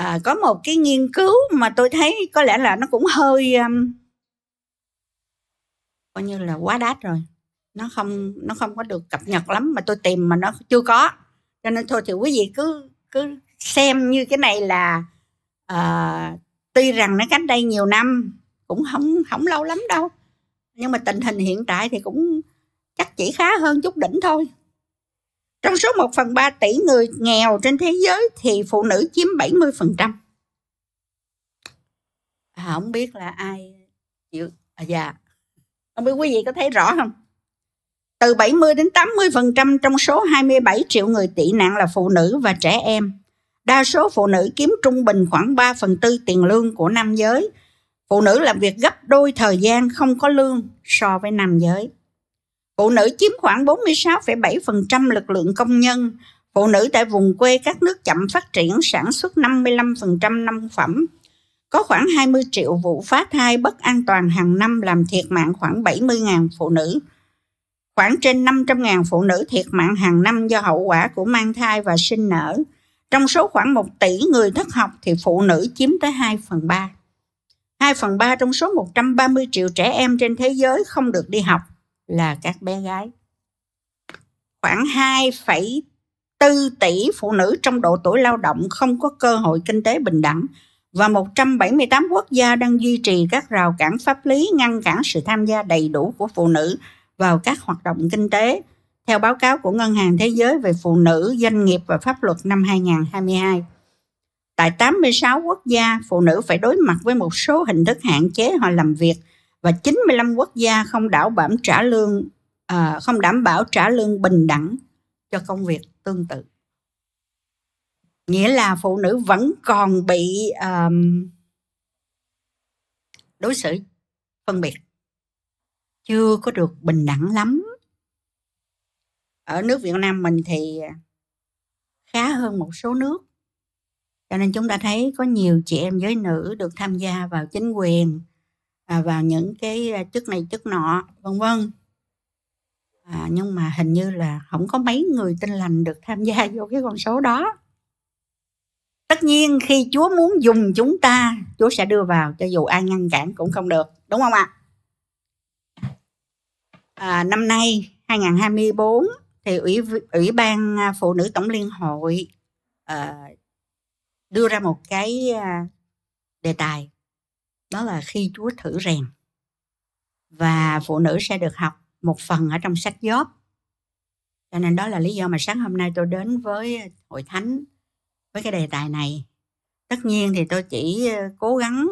à, có một cái nghiên cứu mà tôi thấy có lẽ là nó cũng hơi um, coi như là quá đát rồi nó không nó không có được cập nhật lắm mà tôi tìm mà nó chưa có cho nên thôi thì quý vị cứ cứ xem như cái này là uh, tuy rằng nó cách đây nhiều năm cũng không không lâu lắm đâu nhưng mà tình hình hiện tại thì cũng chắc chỉ khá hơn chút đỉnh thôi trong số 1 phần 3 tỷ người nghèo trên thế giới thì phụ nữ chiếm 70%. À, không biết là ai chịu à, dạ. Không biết quý vị có thấy rõ không? Từ 70 đến 80% trong số 27 triệu người tị nạn là phụ nữ và trẻ em. Đa số phụ nữ kiếm trung bình khoảng 3 phần tư tiền lương của nam giới. Phụ nữ làm việc gấp đôi thời gian không có lương so với nam giới. Phụ nữ chiếm khoảng 46,7% lực lượng công nhân. Phụ nữ tại vùng quê các nước chậm phát triển sản xuất 55% nông phẩm. Có khoảng 20 triệu vụ phá thai bất an toàn hàng năm làm thiệt mạng khoảng 70.000 phụ nữ. Khoảng trên 500.000 phụ nữ thiệt mạng hàng năm do hậu quả của mang thai và sinh nở. Trong số khoảng 1 tỷ người thất học thì phụ nữ chiếm tới 2 phần 3. 2 phần 3 trong số 130 triệu trẻ em trên thế giới không được đi học là các bé gái. Khoảng 2,4 tỷ phụ nữ trong độ tuổi lao động không có cơ hội kinh tế bình đẳng và 178 quốc gia đang duy trì các rào cản pháp lý ngăn cản sự tham gia đầy đủ của phụ nữ vào các hoạt động kinh tế. Theo báo cáo của Ngân hàng Thế giới về phụ nữ, doanh nghiệp và pháp luật năm 2022, tại 86 quốc gia, phụ nữ phải đối mặt với một số hình thức hạn chế họ làm việc và 95 quốc gia không đảm bảo trả lương à, không đảm bảo trả lương bình đẳng cho công việc tương tự nghĩa là phụ nữ vẫn còn bị um, đối xử phân biệt chưa có được bình đẳng lắm ở nước Việt Nam mình thì khá hơn một số nước cho nên chúng ta thấy có nhiều chị em giới nữ được tham gia vào chính quyền à, vào những cái à, chức này chức nọ vân vân à, nhưng mà hình như là không có mấy người tin lành được tham gia vô cái con số đó tất nhiên khi chúa muốn dùng chúng ta chúa sẽ đưa vào cho dù ai ngăn cản cũng không được đúng không ạ à? à, năm nay 2024 thì ủy ủy ban à, phụ nữ tổng liên hội à, đưa ra một cái à, đề tài đó là khi Chúa thử rèn và phụ nữ sẽ được học một phần ở trong sách Gióp cho nên đó là lý do mà sáng hôm nay tôi đến với hội thánh với cái đề tài này tất nhiên thì tôi chỉ ờ, cố gắng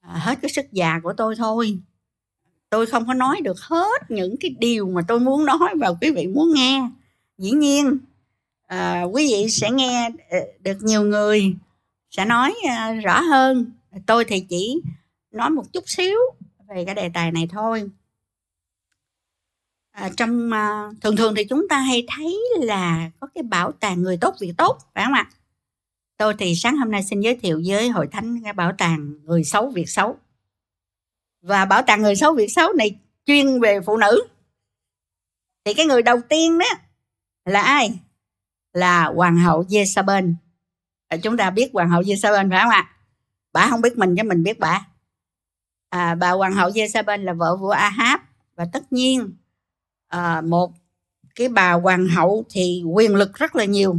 ờ, hết cái sức già của tôi thôi tôi không có nói được hết những cái điều mà tôi muốn nói và quý vị muốn nghe dĩ nhiên ờ, quý vị sẽ nghe được nhiều người sẽ nói rõ hơn tôi thì chỉ nói một chút xíu về cái đề tài này thôi à, trong à, thường thường thì chúng ta hay thấy là có cái bảo tàng người tốt việc tốt phải không ạ tôi thì sáng hôm nay xin giới thiệu với hội thánh cái bảo tàng người xấu việc xấu và bảo tàng người xấu việc xấu này chuyên về phụ nữ thì cái người đầu tiên đó là ai là hoàng hậu Jezabel chúng ta biết hoàng hậu Jezabel phải không ạ bà không biết mình chứ mình biết bà à, bà hoàng hậu Jezabel là vợ vua Ahab và tất nhiên à, một cái bà hoàng hậu thì quyền lực rất là nhiều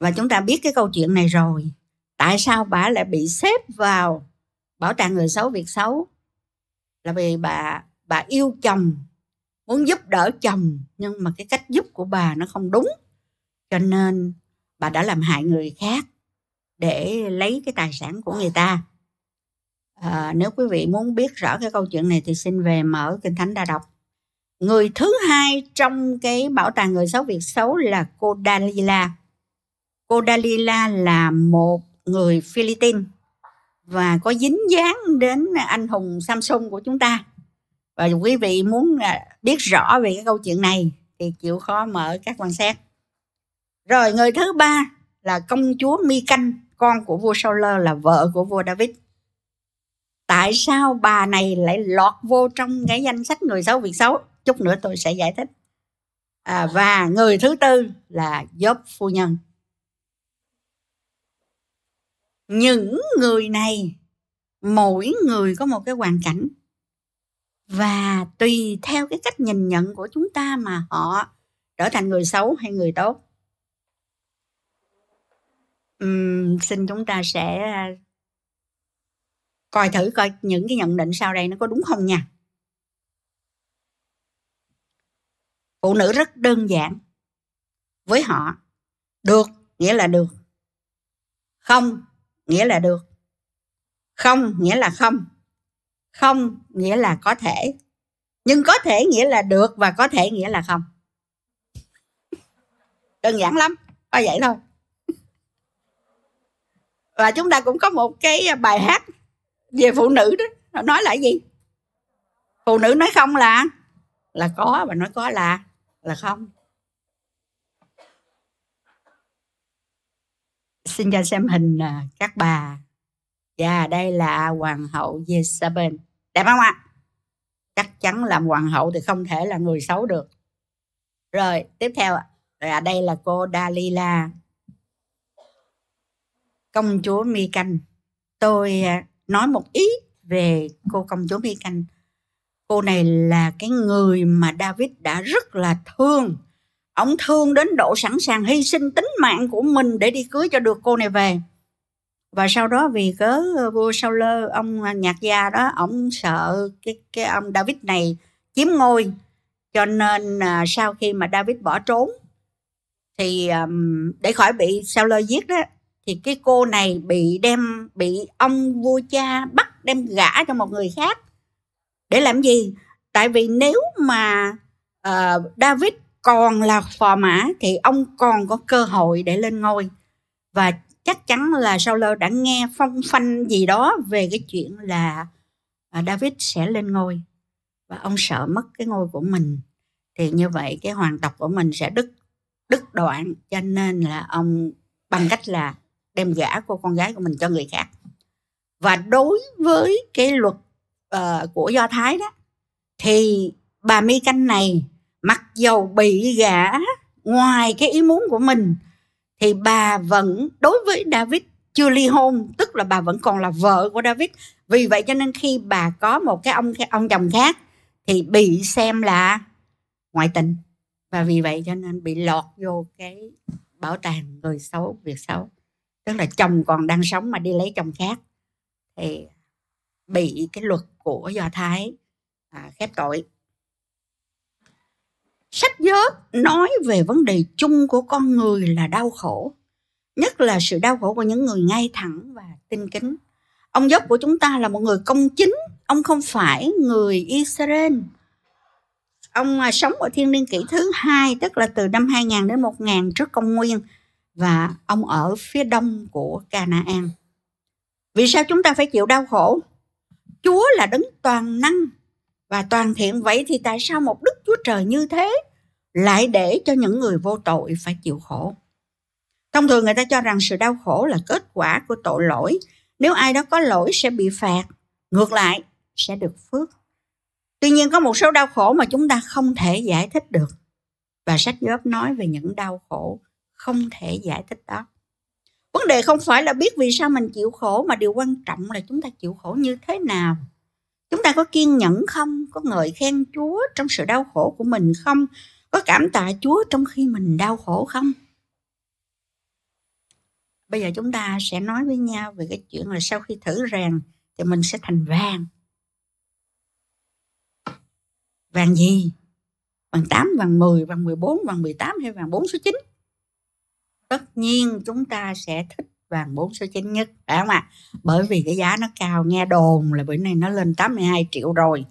và chúng ta biết cái câu chuyện này rồi tại sao bà lại bị xếp vào bảo tàng người xấu việc xấu là vì bà bà yêu chồng muốn giúp đỡ chồng nhưng mà cái cách giúp của bà nó không đúng cho nên bà đã làm hại người khác để lấy cái tài sản của người ta à, nếu quý vị muốn biết rõ cái câu chuyện này thì xin về mở kinh thánh đa đọc người thứ hai trong cái bảo tàng người xấu việc xấu là cô Dalila cô Dalila là một người Philippines và có dính dáng đến anh hùng Samsung của chúng ta và quý vị muốn à, biết rõ về cái câu chuyện này thì chịu khó mở các quan sát rồi người thứ ba là công chúa Mi Canh con của vua Saul là vợ của vua David tại sao bà này lại lọt vô trong cái danh sách người xấu việc xấu chút nữa tôi sẽ giải thích à, và người thứ tư là Job phu nhân những người này mỗi người có một cái hoàn cảnh và tùy theo cái cách nhìn nhận của chúng ta mà họ trở thành người xấu hay người tốt um, xin chúng ta sẽ à, coi thử coi những cái nhận định sau đây nó có đúng không nha phụ nữ rất đơn giản với họ được nghĩa là được không nghĩa là được không nghĩa là không không nghĩa là có thể nhưng có thể nghĩa là được và có thể nghĩa là không đơn giản lắm có vậy thôi và chúng ta cũng có một cái à, bài hát về phụ nữ đó nói là gì phụ nữ nói không là là có và nói có là là không xin cho xem hình à, các bà và dạ, đây là hoàng hậu Jezabel đẹp không ạ chắc chắn làm hoàng hậu thì không thể là người xấu được rồi tiếp theo ạ à, đây là cô Dalila công chúa mi canh tôi à, nói một ý về cô công chúa mi canh cô này là cái người mà david đã rất là thương ông thương đến độ sẵn sàng hy sinh tính mạng của mình để đi cưới cho được cô này về và sau đó vì cớ vua sao lơ ông nhạc gia đó ông sợ cái cái ông david này chiếm ngôi cho nên à, sau khi mà david bỏ trốn thì để khỏi bị sao lơ giết đó thì cái cô này bị đem bị ông vua cha bắt đem gả cho một người khác để làm gì tại vì nếu mà uh, david còn là phò mã thì ông còn có cơ hội để lên ngôi và chắc chắn là Saul đã nghe phong phanh gì đó về cái chuyện là à, David sẽ lên ngôi và ông sợ mất cái ngôi của mình thì như vậy cái hoàng tộc của mình sẽ đứt đứt đoạn cho nên là ông bằng cách là đem gả cô con gái của mình cho người khác và đối với cái luật uh, của do thái đó thì bà mi canh này mặc dầu bị gả ngoài cái ý muốn của mình thì bà vẫn đối với david chưa ly hôn tức là bà vẫn còn là vợ của david vì vậy cho nên khi bà có một cái ông ông chồng khác thì bị xem là ngoại tình và vì vậy cho nên bị lọt vô cái bảo tàng người xấu việc xấu tức là chồng còn đang sống mà đi lấy chồng khác thì bị cái luật của do thái à, khép tội sách giới nói về vấn đề chung của con người là đau khổ nhất là sự đau khổ của những người ngay thẳng và tinh kính ông dốc của chúng ta là một người công chính ông không phải người israel ông à, sống ở thiên niên kỷ thứ hai tức là từ năm 2000 đến 1000 trước công nguyên và ông ở phía đông của Canaan. Vì sao chúng ta phải chịu đau khổ? Chúa là đấng toàn năng và toàn thiện vậy thì tại sao một đức Chúa trời như thế lại để cho những người vô tội phải chịu khổ? Thông thường người ta cho rằng sự đau khổ là kết quả của tội lỗi. Nếu ai đó có lỗi sẽ bị phạt, ngược lại sẽ được phước. Tuy nhiên có một số đau khổ mà chúng ta không thể giải thích được. Và sách Gióp nói về những đau khổ không thể giải thích đó vấn đề không phải là biết vì sao mình chịu khổ mà điều quan trọng là chúng ta chịu khổ như thế nào chúng ta có kiên nhẫn không có ngợi khen chúa trong sự đau khổ của mình không có cảm tạ chúa trong khi mình đau khổ không bây giờ chúng ta sẽ nói với nhau về cái chuyện là sau khi thử rèn thì mình sẽ thành vàng vàng gì vàng 8, vàng 10, vàng 14, vàng 18 hay vàng 4 số 9 tất nhiên chúng ta sẽ thích vàng 4 số 9 nhất phải không ạ? À? Bởi vì cái giá nó cao nghe đồn là bữa nay nó lên 82 triệu rồi.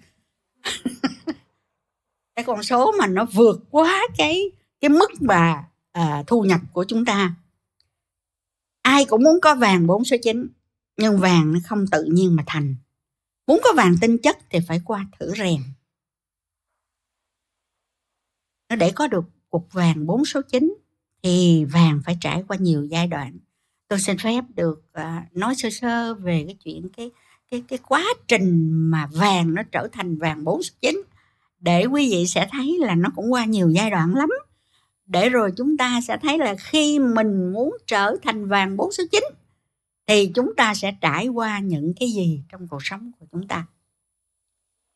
cái con số mà nó vượt quá cái cái mức mà à, thu nhập của chúng ta. Ai cũng muốn có vàng 4 số 9 nhưng vàng nó không tự nhiên mà thành. Muốn có vàng tinh chất thì phải qua thử rèn. Nó để có được cục vàng 4 số 9 thì vàng phải trải qua nhiều giai đoạn tôi xin phép được à, nói sơ sơ về cái chuyện cái cái cái quá trình mà vàng nó trở thành vàng 49 để quý vị sẽ thấy là nó cũng qua nhiều giai đoạn lắm để rồi chúng ta sẽ thấy là khi mình muốn trở thành vàng 49 thì chúng ta sẽ trải qua những cái gì trong cuộc sống của chúng ta.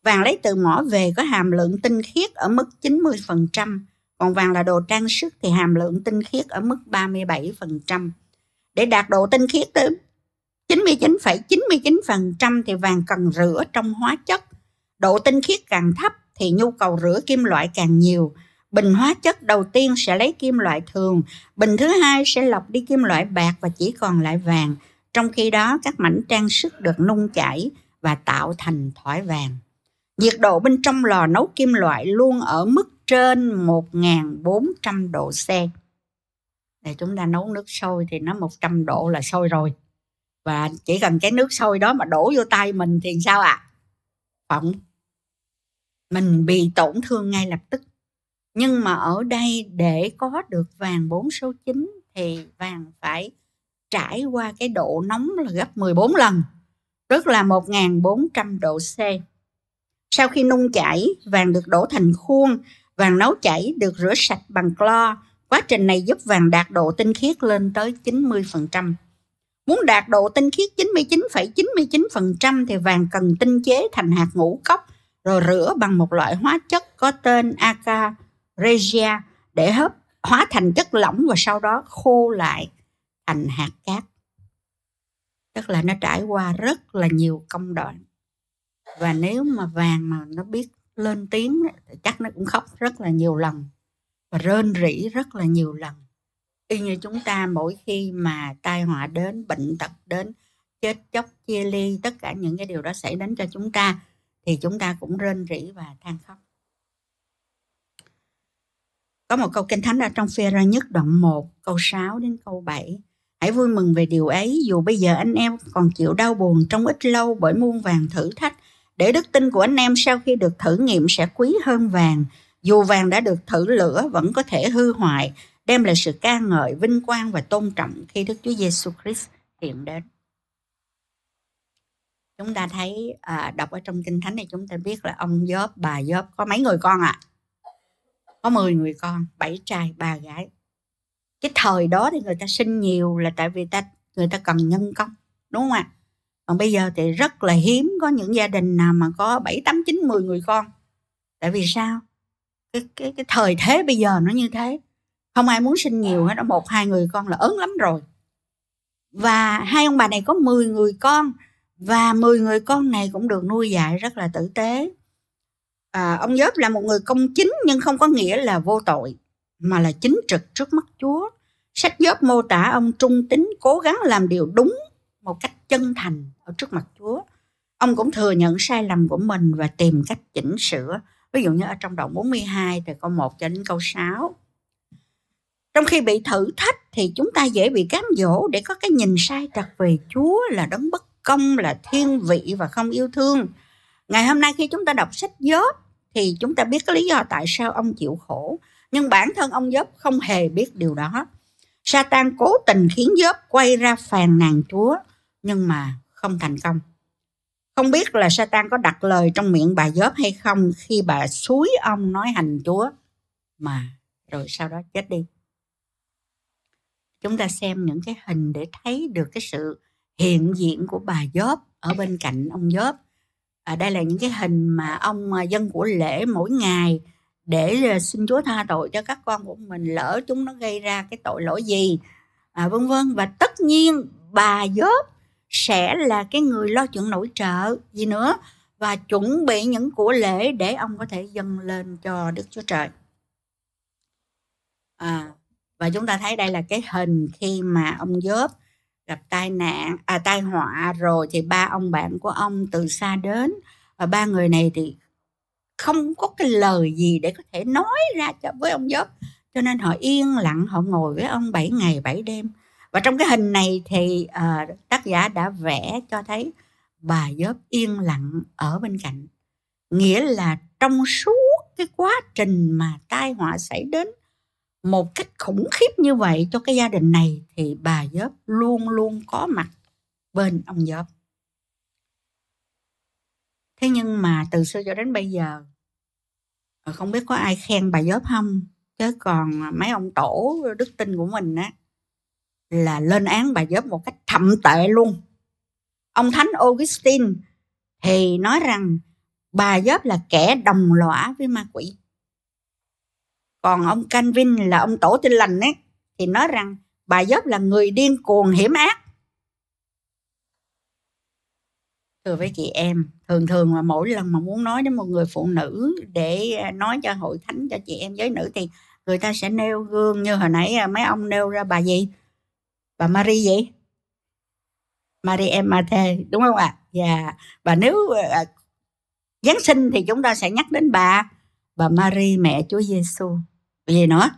Vàng lấy từ mỏ về có hàm lượng tinh khiết ở mức 90%, còn vàng là đồ trang sức thì hàm lượng tinh khiết ở mức 37%. Để đạt độ tinh khiết tới 99,99% thì vàng cần rửa trong hóa chất. Độ tinh khiết càng thấp thì nhu cầu rửa kim loại càng nhiều. Bình hóa chất đầu tiên sẽ lấy kim loại thường, bình thứ hai sẽ lọc đi kim loại bạc và chỉ còn lại vàng. Trong khi đó các mảnh trang sức được nung chảy và tạo thành thỏi vàng. Nhiệt độ bên trong lò nấu kim loại luôn ở mức trên 1.400 độ C để chúng ta nấu nước sôi thì nó 100 độ là sôi rồi và chỉ cần cái nước sôi đó mà đổ vô tay mình thì sao ạ à? phỏng mình bị tổn thương ngay lập tức nhưng mà ở đây để có được vàng 4 số 9 thì vàng phải trải qua cái độ nóng là gấp 14 lần tức là 1.400 độ C sau khi nung chảy vàng được đổ thành khuôn Vàng nấu chảy được rửa sạch bằng clo. Quá trình này giúp vàng đạt độ tinh khiết lên tới 90%. Muốn đạt độ tinh khiết 99,99% ,99 thì vàng cần tinh chế thành hạt ngũ cốc rồi rửa bằng một loại hóa chất có tên Aca Regia để hấp hóa thành chất lỏng và sau đó khô lại thành hạt cát. Tức là nó trải qua rất là nhiều công đoạn. Và nếu mà vàng mà nó biết lên tiếng chắc nó cũng khóc rất là nhiều lần và rên rỉ rất là nhiều lần y như chúng ta mỗi khi mà tai họa đến bệnh tật đến chết chóc chia ly tất cả những cái điều đó xảy đến cho chúng ta thì chúng ta cũng rên rỉ và than khóc có một câu kinh thánh ở trong phê ra nhất đoạn 1 câu 6 đến câu 7 Hãy vui mừng về điều ấy dù bây giờ anh em còn chịu đau buồn trong ít lâu bởi muôn vàng thử thách để đức tin của anh em sau khi được thử nghiệm sẽ quý hơn vàng. Dù vàng đã được thử lửa vẫn có thể hư hoại, đem lại sự ca ngợi, vinh quang và tôn trọng khi Đức Chúa Giêsu Christ hiện đến. Chúng ta thấy à, đọc ở trong kinh thánh này chúng ta biết là ông Job, bà Job có mấy người con ạ? À? Có 10 người con, bảy trai, ba gái. Cái thời đó thì người ta sinh nhiều là tại vì ta người ta cần nhân công, đúng không ạ? À? còn bây giờ thì rất là hiếm có những gia đình nào mà có bảy tám chín 10 người con tại vì sao cái, cái cái thời thế bây giờ nó như thế không ai muốn sinh nhiều hết một hai người con là ớn lắm rồi và hai ông bà này có 10 người con và 10 người con này cũng được nuôi dạy rất là tử tế à, ông Gióp là một người công chính nhưng không có nghĩa là vô tội mà là chính trực trước mắt Chúa sách Gióp mô tả ông trung tính cố gắng làm điều đúng một cách chân thành ở trước mặt Chúa. Ông cũng thừa nhận sai lầm của mình và tìm cách chỉnh sửa. Ví dụ như ở trong đoạn 42 từ câu 1 cho đến câu 6. Trong khi bị thử thách thì chúng ta dễ bị cám dỗ để có cái nhìn sai trật về Chúa là đấng bất công, là thiên vị và không yêu thương. Ngày hôm nay khi chúng ta đọc sách Gióp thì chúng ta biết cái lý do tại sao ông chịu khổ. Nhưng bản thân ông Gióp không hề biết điều đó. Satan cố tình khiến Gióp quay ra phàn nàn Chúa nhưng mà không thành công. Không biết là Satan có đặt lời trong miệng bà Gióp hay không khi bà suối ông nói hành Chúa mà rồi sau đó chết đi. Chúng ta xem những cái hình để thấy được cái sự hiện diện của bà Gióp ở bên cạnh ông Gióp. À, đây là những cái hình mà ông à, dân của lễ mỗi ngày để à, xin Chúa tha tội cho các con của mình lỡ chúng nó gây ra cái tội lỗi gì à, vân vân và tất nhiên bà Gióp sẽ là cái người lo chuyện nội trợ gì nữa và chuẩn bị những của lễ để ông có thể dâng lên cho Đức Chúa Trời. À, và chúng ta thấy đây là cái hình khi mà ông Job gặp tai nạn à tai họa rồi thì ba ông bạn của ông từ xa đến và ba người này thì không có cái lời gì để có thể nói ra cho với ông Job cho nên họ yên lặng họ ngồi với ông 7 ngày 7 đêm và trong cái hình này thì uh, tác giả đã vẽ cho thấy bà dớp yên lặng ở bên cạnh nghĩa là trong suốt cái quá trình mà tai họa xảy đến một cách khủng khiếp như vậy cho cái gia đình này thì bà dớp luôn luôn có mặt bên ông dớp thế nhưng mà từ xưa cho đến bây giờ ờ, không biết có ai khen bà dớp không chứ còn mấy ông tổ đức tin của mình á là lên án bà Job một cách thậm tệ luôn. Ông Thánh Augustine thì nói rằng bà Job là kẻ đồng lõa với ma quỷ. Còn ông Calvin là ông tổ tin lành ấy thì nói rằng bà Job là người điên cuồng hiểm ác. Thưa với chị em, thường thường mà mỗi lần mà muốn nói đến một người phụ nữ để à, nói cho hội thánh cho chị em giới nữ thì người ta sẽ nêu gương như hồi nãy à, mấy ông nêu ra bà gì và Marie vậy, Marie em Mate đúng không ạ à? Dạ. yeah. và nếu à, Giáng sinh thì chúng ta sẽ nhắc đến bà và Marie mẹ Chúa Giêsu gì nữa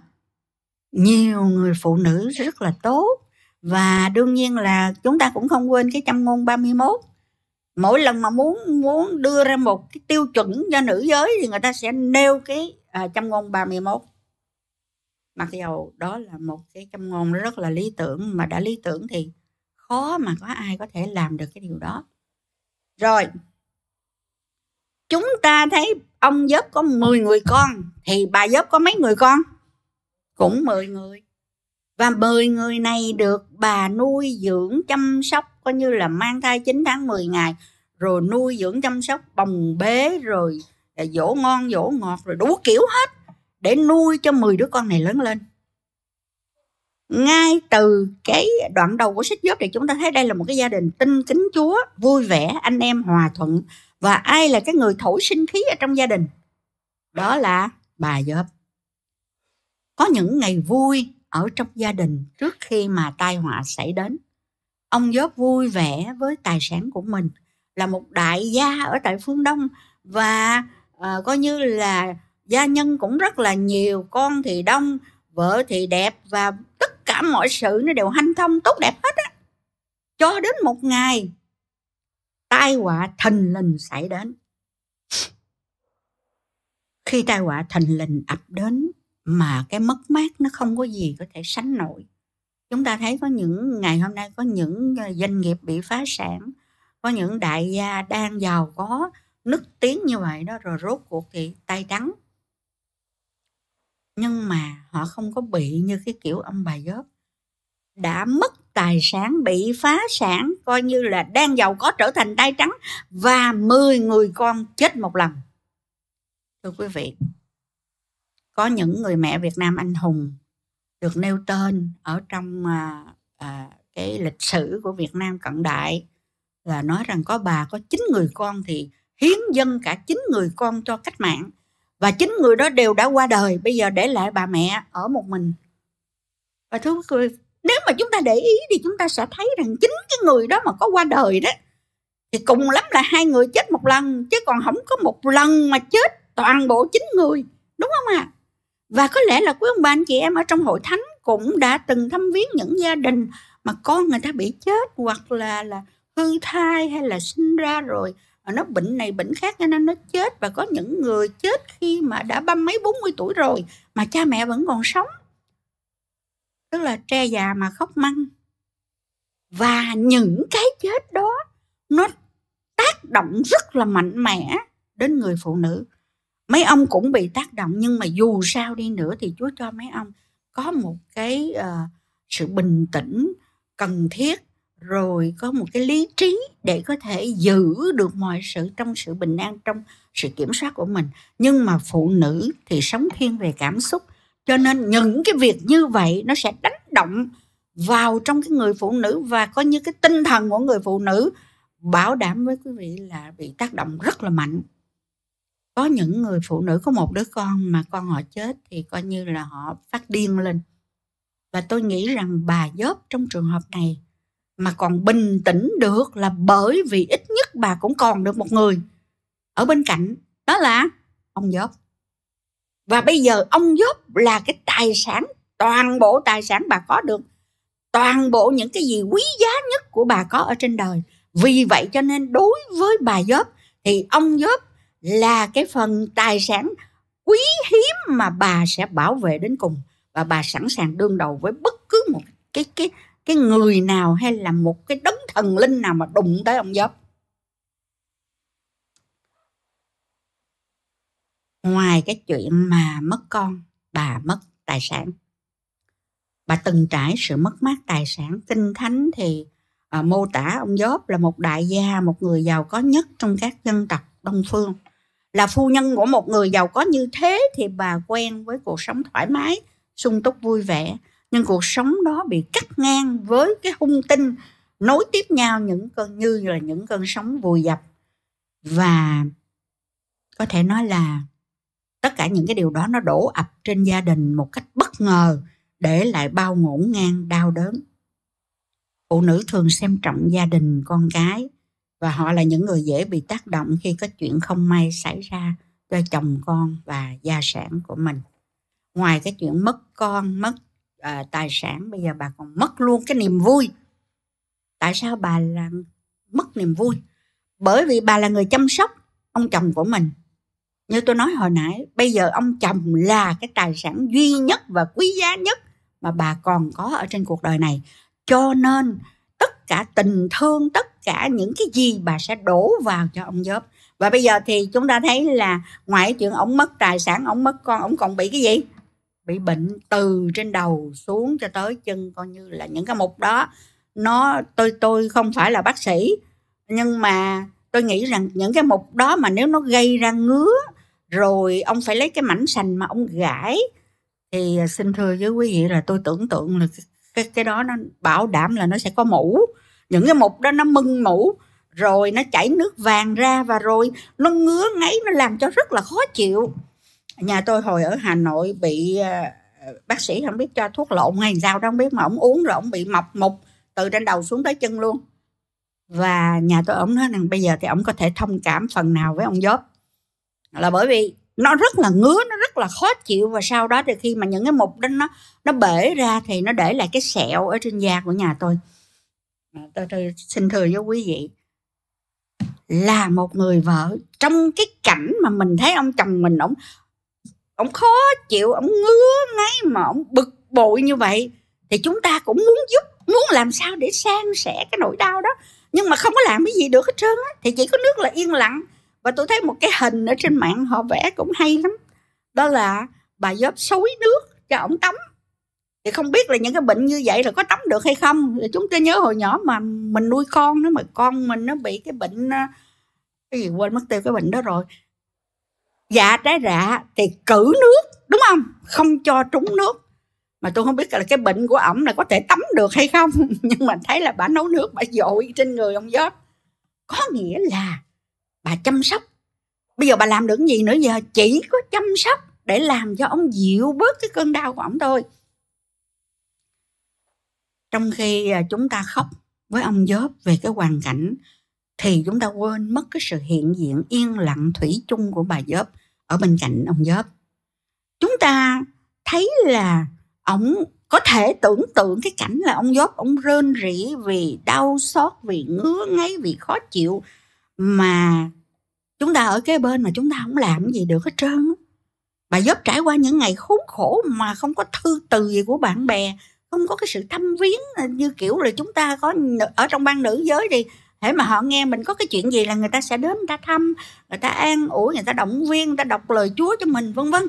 nhiều người phụ nữ rất là tốt và đương nhiên là chúng ta cũng không quên cái châm ngôn 31 mỗi lần mà muốn muốn đưa ra một cái tiêu chuẩn cho nữ giới thì người ta sẽ nêu cái à, châm ngôn 31 mặc dầu đó là một cái châm ngôn rất là lý tưởng mà đã lý tưởng thì khó mà có ai có thể làm được cái điều đó rồi chúng ta thấy ông dớp có 10 người con thì bà dớp có mấy người con cũng 10 người và 10 người này được bà nuôi dưỡng chăm sóc coi như là mang thai 9 tháng 10 ngày rồi nuôi dưỡng chăm sóc bồng bế rồi dỗ à, ngon dỗ ngọt rồi đủ kiểu hết để nuôi cho 10 đứa con này lớn lên ngay từ cái đoạn đầu của sách dốt thì chúng ta thấy đây là một cái gia đình tin kính chúa vui vẻ anh em hòa thuận và ai là cái người thổi sinh khí ở trong gia đình đó là bà dớp có những ngày vui ở trong gia đình trước khi mà tai họa xảy đến ông dớp vui vẻ với tài sản của mình là một đại gia ở tại phương đông và uh, coi như là gia nhân cũng rất là nhiều con thì đông vợ thì đẹp và tất cả mọi sự nó đều hanh thông tốt đẹp hết á cho đến một ngày tai họa thình lình xảy đến khi tai họa thình lình ập đến mà cái mất mát nó không có gì có thể sánh nổi chúng ta thấy có những ngày hôm nay có những ờ, doanh nghiệp bị phá sản có những đại gia đang giàu có nức tiếng như vậy đó rồi rốt cuộc thì tay trắng nhưng mà họ không có bị như cái kiểu ông bà dốt đã mất tài sản bị phá sản coi như là đang giàu có trở thành tay trắng và 10 người con chết một lần thưa quý vị có những người mẹ Việt Nam anh hùng được nêu tên ở trong à, à, cái lịch sử của Việt Nam cận đại là nói rằng có bà có chín người con thì hiến dân cả chín người con cho cách mạng và chính người đó đều đã qua đời bây giờ để lại bà mẹ ở một mình và thưa quý vị nếu mà chúng ta để ý thì chúng ta sẽ thấy rằng chính cái người đó mà có qua đời đó thì cùng lắm là hai người chết một lần chứ còn không có một lần mà chết toàn bộ chín người đúng không ạ à? và có lẽ là quý ông bà anh chị em ở trong hội thánh cũng đã từng thăm viếng những gia đình mà con người ta bị chết hoặc là là hư thai hay là sinh ra rồi Ờ, nó bệnh này bệnh khác cho nên nó chết và có những người chết khi mà đã ba mấy bốn mươi tuổi rồi mà cha mẹ vẫn còn sống tức là tre già mà khóc măng và những cái chết đó nó tác động rất là mạnh mẽ đến người phụ nữ mấy ông cũng bị tác động nhưng mà dù sao đi nữa thì chúa cho mấy ông có một cái uh, sự bình tĩnh cần thiết rồi có một cái lý trí để có thể giữ được mọi sự trong sự bình an trong sự kiểm soát của mình nhưng mà phụ nữ thì sống thiên về cảm xúc cho nên những cái việc như vậy nó sẽ đánh động vào trong cái người phụ nữ và coi như cái tinh thần của người phụ nữ bảo đảm với quý vị là bị tác động rất là mạnh có những người phụ nữ có một đứa con mà con họ chết thì coi như là họ phát điên lên và tôi nghĩ rằng bà dớp trong trường hợp này mà còn bình tĩnh được là bởi vì ít nhất bà cũng còn được một người ở bên cạnh đó là ông Dốt và bây giờ ông Dốt là cái tài sản toàn bộ tài sản bà có được toàn bộ những cái gì quý giá nhất của bà có ở trên đời vì vậy cho nên đối với bà Dốt thì ông Dốt là cái phần tài sản quý hiếm mà bà sẽ bảo vệ đến cùng và bà sẵn sàng đương đầu với bất cứ một cái cái cái người nào hay là một cái đấng thần linh nào mà đụng tới ông Job ngoài cái chuyện mà mất con bà mất tài sản bà từng trải sự mất mát tài sản kinh thánh thì à, mô tả ông Gióp là một đại gia một người giàu có nhất trong các dân tộc đông phương là phu nhân của một người giàu có như thế thì bà quen với cuộc sống thoải mái sung túc vui vẻ nhưng cuộc sống đó bị cắt ngang với cái hung tinh nối tiếp nhau những cơn như là những cơn sóng vùi dập và có thể nói là tất cả những cái điều đó nó đổ ập trên gia đình một cách bất ngờ để lại bao ngổn ngang đau đớn phụ nữ thường xem trọng gia đình con cái và họ là những người dễ bị tác động khi có chuyện không may xảy ra cho chồng con và gia sản của mình ngoài cái chuyện mất con mất à, tài sản bây giờ bà còn mất luôn cái niềm vui tại sao bà là mất niềm vui bởi vì bà là người chăm sóc ông chồng của mình như tôi nói hồi nãy bây giờ ông chồng là cái tài sản duy nhất và quý giá nhất mà bà còn có ở trên cuộc đời này cho nên tất cả tình thương tất cả những cái gì bà sẽ đổ vào cho ông dớp và bây giờ thì chúng ta thấy là ngoài chuyện ông mất tài sản ông mất con ông còn bị cái gì bị bệnh từ trên đầu xuống cho tới chân coi như là những cái mục đó nó tôi tôi không phải là bác sĩ nhưng mà tôi nghĩ rằng những cái mục đó mà nếu nó gây ra ngứa rồi ông phải lấy cái mảnh sành mà ông gãi thì xin thưa với quý vị là tôi tưởng tượng là cái cái đó nó bảo đảm là nó sẽ có mũ những cái mục đó nó mưng mũ rồi nó chảy nước vàng ra và rồi nó ngứa ngáy nó làm cho rất là khó chịu nhà tôi hồi ở hà nội bị ờ, bác sĩ không biết cho thuốc lộn hay sao đó không biết mà ổng uống rồi ổng bị mọc mục từ trên đầu xuống tới chân luôn và nhà tôi ổng nói rằng bây giờ thì ổng có thể thông cảm phần nào với ông dốt là bởi vì nó rất là ngứa nó rất là khó chịu và sau đó thì khi mà những cái mục đó nó nó bể ra thì nó để lại cái sẹo ở trên da của nhà tôi tôi, tôi xin thưa với quý vị là một người vợ trong cái cảnh mà mình thấy ông chồng mình ổng ông khó chịu ông ngứa ngáy mà ông bực bội như vậy thì chúng ta cũng muốn giúp muốn làm sao để san sẻ cái nỗi đau đó nhưng mà không có làm cái gì được hết trơn á thì chỉ có nước là yên lặng và tôi thấy một cái hình ở trên mạng họ vẽ cũng hay lắm đó là bà dóp xối nước cho ông tắm thì không biết là những cái bệnh như vậy là có tắm được hay không thì chúng ta nhớ hồi nhỏ mà mình nuôi con nó mà con mình nó bị cái bệnh à, cái gì quên mất tiêu cái bệnh đó rồi dạ trái rạ thì cử nước đúng không không cho trúng nước mà tôi không biết là cái bệnh của ổng là có thể tắm được hay không nhưng mà thấy là bà nấu nước bà dội trên người ông giớp có nghĩa là bà chăm sóc bây giờ bà làm được gì nữa giờ chỉ có chăm sóc để làm cho ông dịu bớt cái cơn đau của ổng thôi trong khi à, chúng ta khóc với ông Job về cái hoàn cảnh thì chúng ta quên mất cái sự hiện diện yên lặng thủy chung của bà Giớp ở bên cạnh ông Giớp. Chúng ta thấy là ông có thể tưởng tượng cái cảnh là ông Giớp ông rên rỉ vì đau xót, vì ngứa ngáy, vì khó chịu mà chúng ta ở cái bên mà chúng ta không làm gì được hết trơn. Bà Giớp trải qua những ngày khốn khổ mà không có thư từ gì của bạn bè, không có cái sự thăm viếng à, như kiểu là chúng ta có ở trong ban nữ giới thì thế mà họ nghe mình có cái chuyện gì là người ta sẽ đến người ta thăm người ta an ủi người ta động viên người ta đọc lời chúa cho mình vân vân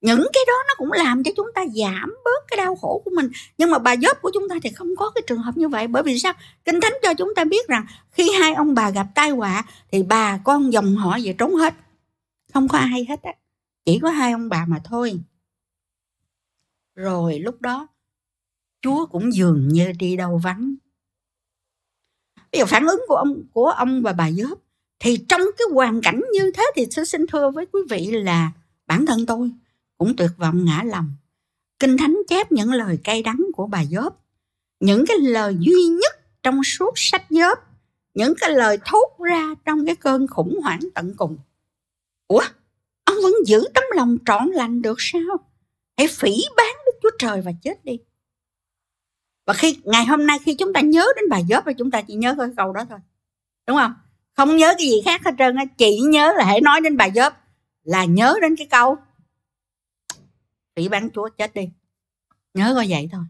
những cái đó nó cũng làm cho chúng ta giảm bớt cái đau khổ của mình nhưng mà bà dốt của chúng ta thì không có cái trường hợp như vậy bởi vì sao kinh thánh cho chúng ta biết rằng khi hai ông bà gặp tai họa thì bà con dòng họ về trốn hết không có ai hết á chỉ có hai ông bà mà thôi rồi lúc đó chúa cũng dường như đi đâu vắng bây giờ phản ứng của ông của ông và bà dớp thì trong cái hoàn cảnh như thế thì tôi xin thưa với quý vị là bản thân tôi cũng tuyệt vọng ngã lòng kinh thánh chép những lời cay đắng của bà dớp những cái lời duy nhất trong suốt sách dớp những cái lời thốt ra trong cái cơn khủng hoảng tận cùng ủa ông vẫn giữ tấm lòng trọn lành được sao hãy phỉ bán đức chúa trời và chết đi và khi ngày hôm nay khi chúng ta nhớ đến bài dốt thì chúng ta chỉ nhớ cái câu đó thôi đúng không không nhớ cái gì khác hết trơn á chỉ nhớ là hãy nói đến bài dốt là nhớ đến cái câu bị bán chúa chết đi nhớ coi vậy thôi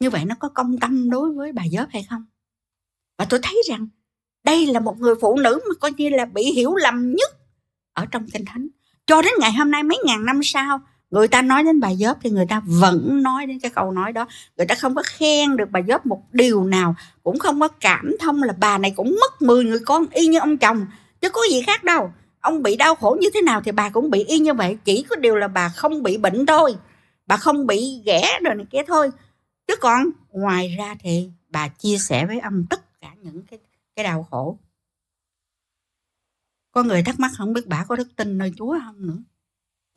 như vậy nó có công tâm đối với bài dớp hay không và tôi thấy rằng đây là một người phụ nữ mà coi như là bị hiểu lầm nhất ở trong kinh thánh cho đến ngày hôm nay mấy ngàn năm sau người ta nói đến bà dớp thì người ta vẫn nói đến cái câu nói đó người ta không có khen được bà dớp một điều nào cũng không có cảm thông là bà này cũng mất 10 người con y như ông chồng chứ có gì khác đâu ông bị đau khổ như thế nào thì bà cũng bị y như vậy chỉ có điều là bà không bị bệnh thôi bà không bị ghẻ rồi này kia thôi chứ còn ngoài ra thì bà chia sẻ với ông tất cả những cái cái đau khổ có người thắc mắc không biết bà có đức tin nơi chúa không nữa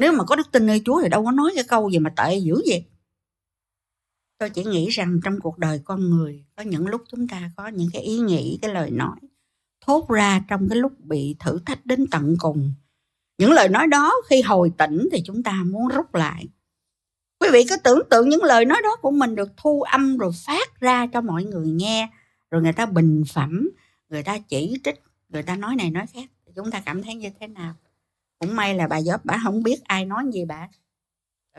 nếu mà có đức tin nơi Chúa thì đâu có nói cái câu gì mà tệ dữ vậy tôi chỉ nghĩ rằng trong cuộc đời con người có những lúc chúng ta có những cái ý nghĩ cái lời nói thốt ra trong cái lúc bị thử thách đến tận cùng những lời nói đó khi hồi tỉnh thì chúng ta muốn rút lại quý vị cứ tưởng tượng những lời nói đó của mình được thu âm rồi phát ra cho mọi người nghe rồi người ta bình phẩm người ta chỉ trích người ta nói này nói khác chúng ta cảm thấy như thế nào cũng may là bà gióp bà không biết ai nói gì bà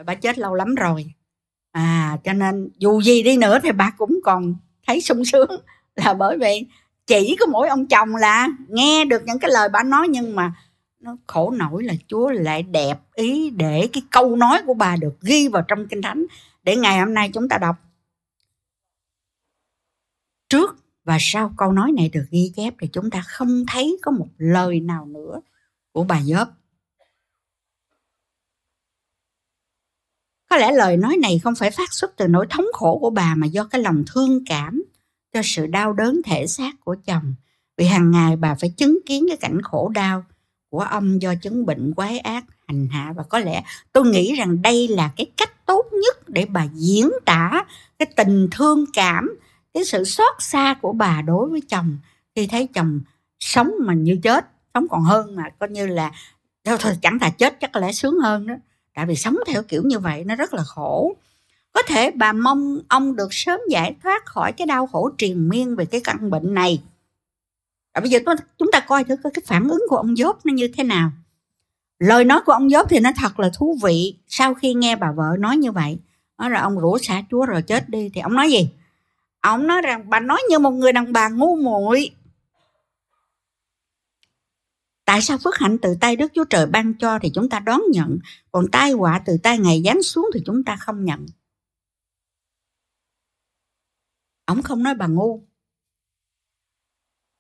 bà chết lâu lắm rồi à cho nên dù gì đi nữa thì bà cũng còn thấy sung sướng là bởi vì chỉ có mỗi ông chồng là nghe được những cái lời bà nói nhưng mà nó khổ nổi là Chúa lại đẹp ý để cái câu nói của bà được ghi vào trong kinh thánh để ngày hôm nay chúng ta đọc trước và sau câu nói này được ghi chép thì chúng ta không thấy có một lời nào nữa của bà Gióp có lẽ lời nói này không phải phát xuất từ nỗi thống khổ của bà mà do cái lòng thương cảm cho sự đau đớn thể xác của chồng vì hàng ngày bà phải chứng kiến cái cảnh khổ đau của ông do chứng bệnh quái ác hành hạ và có lẽ tôi nghĩ rằng đây là cái cách tốt nhất để bà diễn tả cái tình thương cảm cái sự xót xa của bà đối với chồng khi thấy chồng sống mà như chết sống còn hơn mà coi như là đâu thôi chẳng thà chết chắc có lẽ sướng hơn đó tại vì sống theo kiểu như vậy nó rất là khổ có thể bà mong ông được sớm giải thoát khỏi cái đau khổ triền miên về cái căn bệnh này và bây giờ chúng ta coi thử cái phản ứng của ông dốt nó như thế nào lời nói của ông dốt thì nó thật là thú vị sau khi nghe bà vợ nói như vậy nói là ông rủa xả chúa rồi chết đi thì ông nói gì ông nói rằng bà nói như một người đàn bà ngu muội Tại sao phước hạnh từ tay Đức Chúa Trời ban cho thì chúng ta đón nhận, còn tai họa từ tay Ngài giáng xuống thì chúng ta không nhận. Ông không nói bà ngu.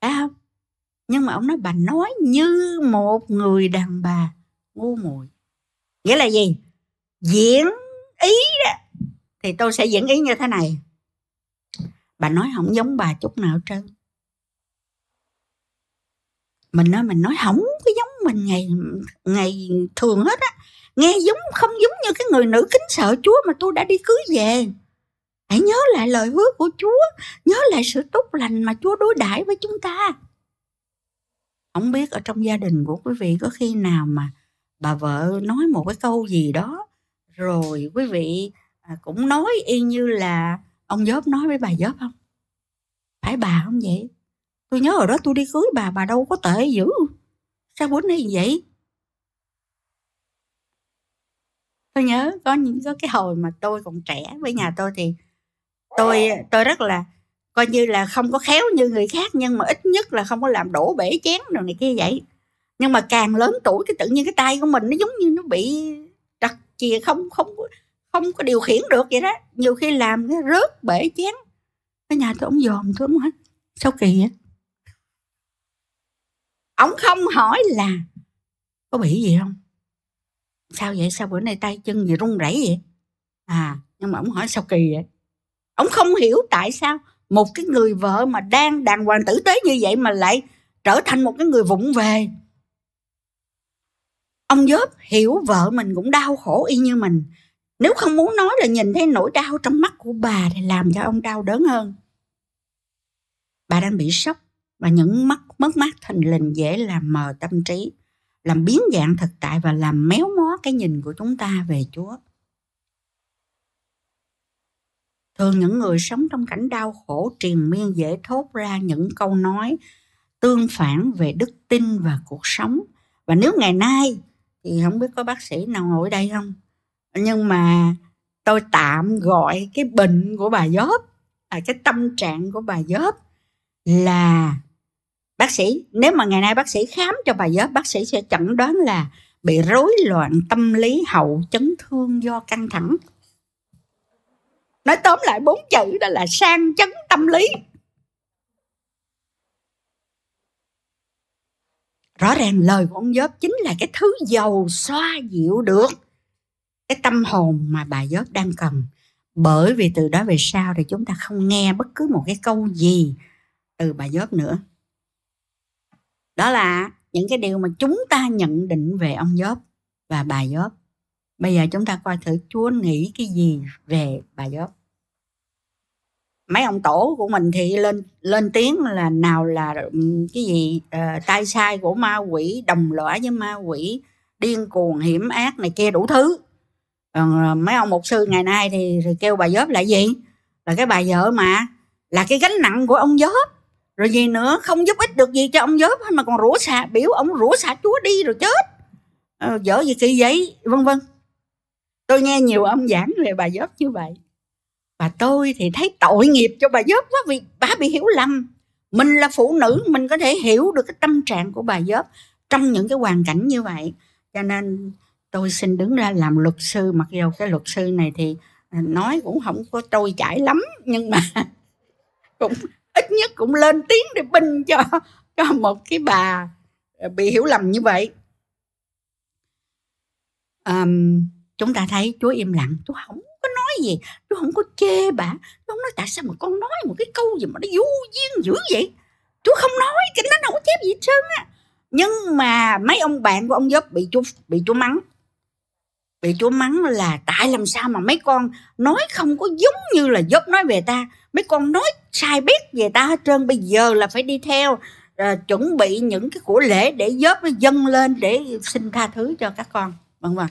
Phải không? Nhưng mà ông nói bà nói như một người đàn bà ngu muội. Nghĩa là gì? Diễn ý đó. Thì tôi sẽ diễn ý như thế này. Bà nói không giống bà chút nào trơn mình nói mình nói không có giống mình ngày ngày thường hết á nghe giống không giống như cái người nữ kính sợ chúa mà tôi đã đi cưới về hãy nhớ lại lời hứa của chúa nhớ lại sự tốt lành mà chúa đối đãi với chúng ta không biết ở trong gia đình của quý vị có khi nào mà bà vợ nói một cái câu gì đó rồi quý vị à, cũng nói y như là ông dớp nói với bà dớp không phải bà không vậy Tôi nhớ hồi đó tôi đi cưới bà, bà đâu có tệ dữ. Sao bữa nay vậy? Tôi nhớ có những có cái hồi mà tôi còn trẻ với nhà tôi thì tôi tôi rất là coi như là không có khéo như người khác nhưng mà ít nhất là không có làm đổ bể chén rồi này kia vậy nhưng mà càng lớn tuổi cái tự nhiên cái tay của mình nó giống như nó bị đặc chìa không không không có điều khiển được vậy đó nhiều khi làm cái rớt bể chén cái nhà tôi ông dòm tôi ông hỏi sao kỳ vậy ông không hỏi là có bị gì không sao vậy sao bữa nay tay chân gì run rẩy vậy à nhưng mà ông hỏi sao kỳ vậy ông không hiểu tại sao một cái người vợ mà đang đàng hoàng tử tế như vậy mà lại trở thành một cái người vụng về ông dớp hiểu vợ mình cũng đau khổ y như mình nếu không muốn nói là nhìn thấy nỗi đau trong mắt của bà thì làm cho ông đau đớn hơn bà đang bị sốc và những mắt mất mát thình lình dễ làm mờ tâm trí làm biến dạng thực tại và làm méo mó cái nhìn của chúng ta về chúa thường những người sống trong cảnh đau khổ triền miên dễ thốt ra những câu nói tương phản về đức tin và cuộc sống và nếu ngày nay thì không biết có bác sĩ nào ngồi đây không nhưng mà tôi tạm gọi cái bệnh của bà dớp à, cái tâm trạng của bà dớp là bác sĩ nếu mà ngày nay bác sĩ khám cho bà giới bác sĩ sẽ chẩn đoán là bị rối loạn tâm lý hậu chấn thương do căng thẳng nói tóm lại bốn chữ đó là sang chấn tâm lý rõ ràng lời của ông Gióp chính là cái thứ giàu xoa dịu được cái tâm hồn mà bà Gióp đang cần bởi vì từ đó về sau thì chúng ta không nghe bất cứ một cái câu gì từ bà Gióp nữa đó là những cái điều mà chúng ta nhận định về ông Job và bà Job bây giờ chúng ta coi thử Chúa nghĩ cái gì về bà Job mấy ông tổ của mình thì lên lên tiếng là nào là ừ, cái gì uh, ờ, tay sai của ma quỷ đồng lõa với ma quỷ điên cuồng hiểm ác này kia đủ thứ còn ờ, mấy ông mục sư ngày nay thì, thì kêu bà dớp là gì là cái bà vợ mà là cái gánh nặng của ông dớp rồi gì nữa không giúp ích được gì cho ông dớp mà còn rủa xả biểu ông rủa xả chúa đi rồi chết ờ, dở gì kỳ vậy vân vân tôi nghe nhiều ông giảng về bà dớp như vậy và tôi thì thấy tội nghiệp cho bà dớp quá vì bà bị hiểu lầm mình là phụ nữ mình có thể hiểu được cái tâm trạng của bà dớp trong những cái hoàn cảnh như vậy cho nên tôi xin đứng ra làm luật sư mặc dù cái luật sư này thì ờ, nói cũng không có trôi chảy lắm nhưng mà cũng ít nhất cũng lên tiếng để binh cho cho một cái bà à, bị hiểu lầm như vậy um, chúng ta thấy chúa im lặng chúa không có nói gì chúa không có chê bà chúa không nói tại sao mà con nói một cái câu gì mà nó vô duyên dữ vậy chúa không nói kinh nó đâu có chép gì hết trơn á nhưng mà mấy ông bạn của ông dớp bị chú bị chú mắng bị Chúa mắng là tại làm sao mà mấy con nói không có giống như là dốt nói về ta mấy con nói sai biết về ta hết trơn bây giờ là phải đi theo à, chuẩn bị những cái của lễ để dốt nó dâng lên để xin tha thứ cho các con vâng vâng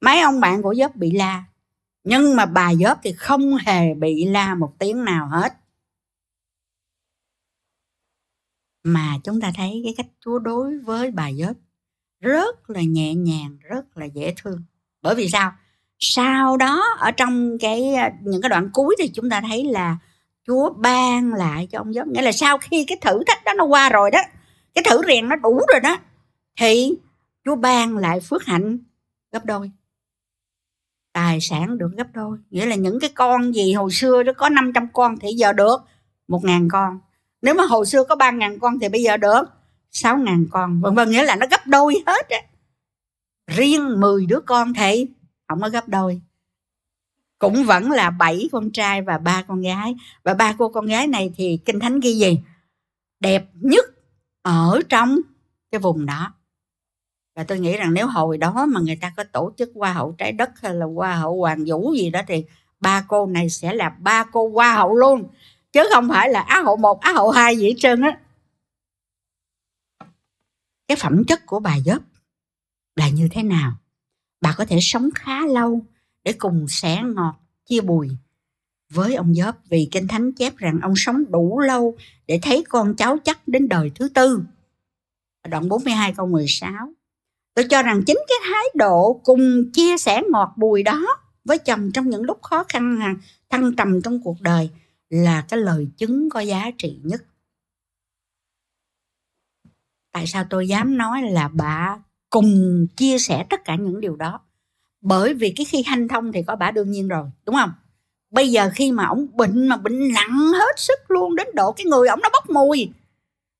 mấy ông bạn của dốt bị la nhưng mà bà dốt thì không hề bị la một tiếng nào hết mà chúng ta thấy cái cách Chúa đối với bà Giớp rất là nhẹ nhàng, rất là dễ thương bởi vì sao sau đó ở trong cái à, những cái đoạn cuối thì chúng ta thấy là Chúa ban lại cho ông Gióp nghĩa là sau khi cái thử thách đó nó qua rồi đó cái thử rèn nó đủ rồi đó thì Chúa ban lại phước hạnh gấp đôi tài sản được gấp đôi nghĩa là những cái con gì hồi xưa nó có 500 con thì giờ được một ngàn con nếu mà hồi xưa có ba ngàn con thì bây giờ được sáu ngàn con vân vân nghĩa là nó gấp đôi hết á riêng 10 đứa con thầy không có gấp đôi cũng vẫn là bảy con trai và ba con gái và ba cô con gái này thì kinh thánh ghi gì đẹp nhất ở trong cái vùng đó và tôi nghĩ rằng nếu hồi đó mà người ta có tổ chức hoa hậu trái đất hay là hoa hậu hoàng vũ gì đó thì ba cô này sẽ là ba cô hoa hậu luôn chứ không phải là á hậu một á hậu hai gì hết trơn á cái phẩm chất của bà dớp là như thế nào bà có thể sống khá lâu để cùng sẻ ngọt chia bùi với ông Gióp vì Kinh Thánh chép rằng ông sống đủ lâu để thấy con cháu chắc đến đời thứ tư. Đoạn 42 câu 16. Tôi cho rằng chính cái thái độ cùng chia sẻ ngọt bùi đó với chồng trong những lúc khó khăn à, thăng trầm trong cuộc đời là cái lời chứng có giá trị nhất. Tại sao tôi dám nói là bà cùng chia sẻ tất cả những điều đó bởi vì cái khi hanh thông thì có bả đương nhiên rồi đúng không bây giờ khi mà ổng bệnh mà bệnh nặng hết sức luôn đến độ cái người ổng nó bốc mùi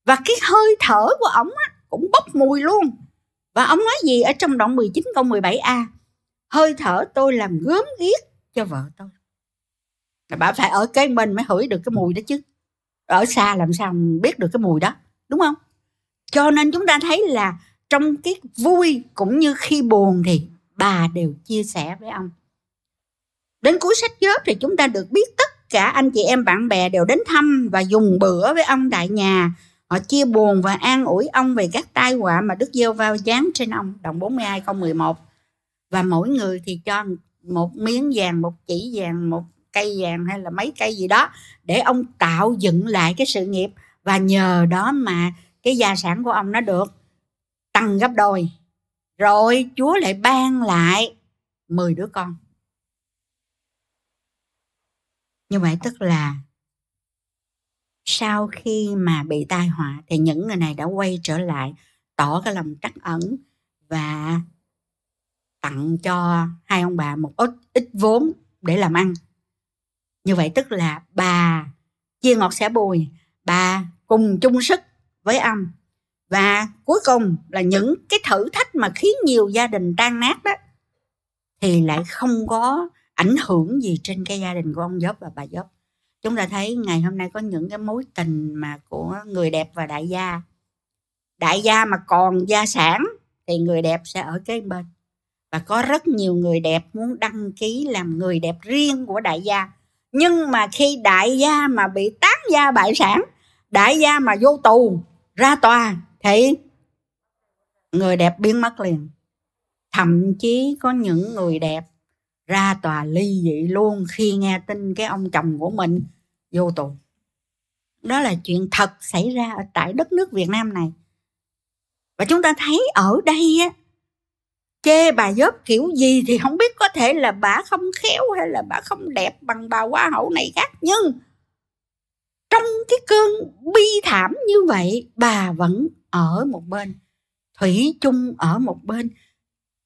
và cái hơi thở của ổng cũng bốc mùi luôn và ông nói gì ở trong đoạn 19 câu 17a hơi thở tôi làm gớm ghiếc cho vợ tôi bà phải ở cái bên mới hửi được cái mùi đó chứ ở xa làm sao biết được cái mùi đó đúng không cho nên chúng ta thấy là trong cái vui cũng như khi buồn thì bà đều chia sẻ với ông đến cuối sách giớp thì chúng ta được biết tất cả anh chị em bạn bè đều đến thăm và dùng bữa với ông đại nhà họ chia buồn và an ủi ông về các tai họa mà Đức Giêsu vào dán trên ông đồng 42 câu 11 và mỗi người thì cho một miếng vàng một chỉ vàng một cây vàng hay là mấy cây gì đó để ông tạo dựng lại cái sự nghiệp và nhờ đó mà cái gia sản của ông nó được tăng gấp đôi rồi chúa lại ban lại 10 đứa con như vậy tức là sau khi mà bị tai họa thì những người này đã quay trở lại tỏ cái lòng trắc ẩn và tặng cho hai ông bà một ít ít vốn để làm ăn như vậy tức là bà chia ngọt sẻ bùi bà cùng chung sức với ông và cuối cùng là những cái thử thách mà khiến nhiều gia đình tan nát đó thì lại không có ảnh hưởng gì trên cái gia đình của ông dốc và bà dốc chúng ta thấy ngày hôm nay có những cái mối tình mà của người đẹp và đại gia đại gia mà còn gia sản thì người đẹp sẽ ở cái bên và có rất nhiều người đẹp muốn đăng ký làm người đẹp riêng của đại gia nhưng mà khi đại gia mà bị tán gia bại sản đại gia mà vô tù ra tòa thấy người đẹp biến mất liền thậm chí có những người đẹp ra tòa ly dị luôn khi nghe tin cái ông chồng của mình vô tù đó là chuyện thật xảy ra ở tại đất nước Việt Nam này và chúng ta thấy ở đây á chê bà dớp kiểu gì thì không biết có thể là bà không khéo hay là bà không đẹp bằng bà hoa hậu này khác nhưng trong cái cơn bi thảm như vậy bà vẫn ở một bên thủy chung ở một bên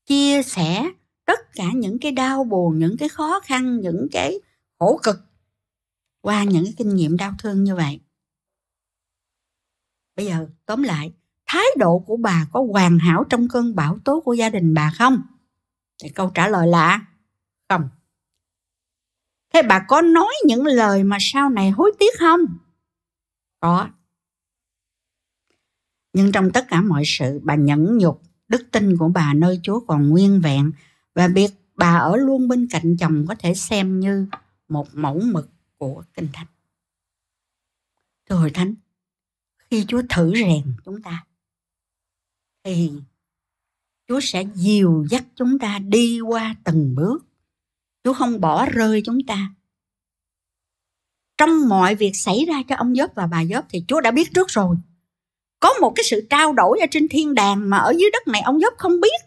chia sẻ tất cả những cái đau buồn những cái khó khăn những cái khổ cực qua những cái kinh nghiệm đau thương như vậy bây giờ tóm lại thái độ của bà có hoàn hảo trong cơn bão tố của gia đình bà không thì câu trả lời là không thế bà có nói những lời mà sau này hối tiếc không có nhưng trong tất cả mọi sự bà nhẫn nhục đức tin của bà nơi chúa còn nguyên vẹn và việc bà ở luôn bên cạnh chồng có thể xem như một mẫu mực của kinh thánh thưa hội thánh khi chúa thử rèn chúng ta thì chúa sẽ dìu dắt chúng ta đi qua từng bước Chúa không bỏ rơi chúng ta. Trong mọi việc xảy ra cho ông Dốt và bà Dốt thì Chúa đã biết trước rồi. Có một cái sự trao đổi ở trên thiên đàng mà ở dưới đất này ông Dốt không biết.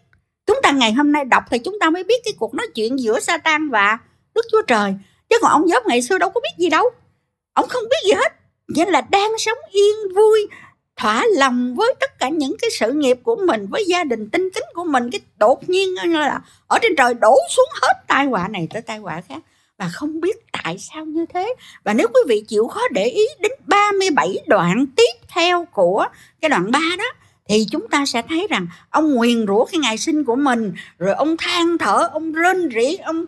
Chúng ta ngày hôm nay đọc thì chúng ta mới biết cái cuộc nói chuyện giữa Satan và Đức Chúa Trời. Chứ còn ông Dốt ngày xưa đâu có biết gì đâu. Ông không biết gì hết. Vậy là đang sống yên vui thỏa lòng với tất cả những cái sự nghiệp của mình với gia đình tinh kính của mình cái đột nhiên là ở trên trời đổ xuống hết tai họa này tới tai họa khác và không biết tại sao như thế và nếu quý vị chịu khó để ý đến 37 đoạn tiếp theo của cái đoạn 3 đó thì chúng ta sẽ thấy rằng ông nguyền rủa cái ngày sinh của mình rồi ông than thở ông rên rỉ ông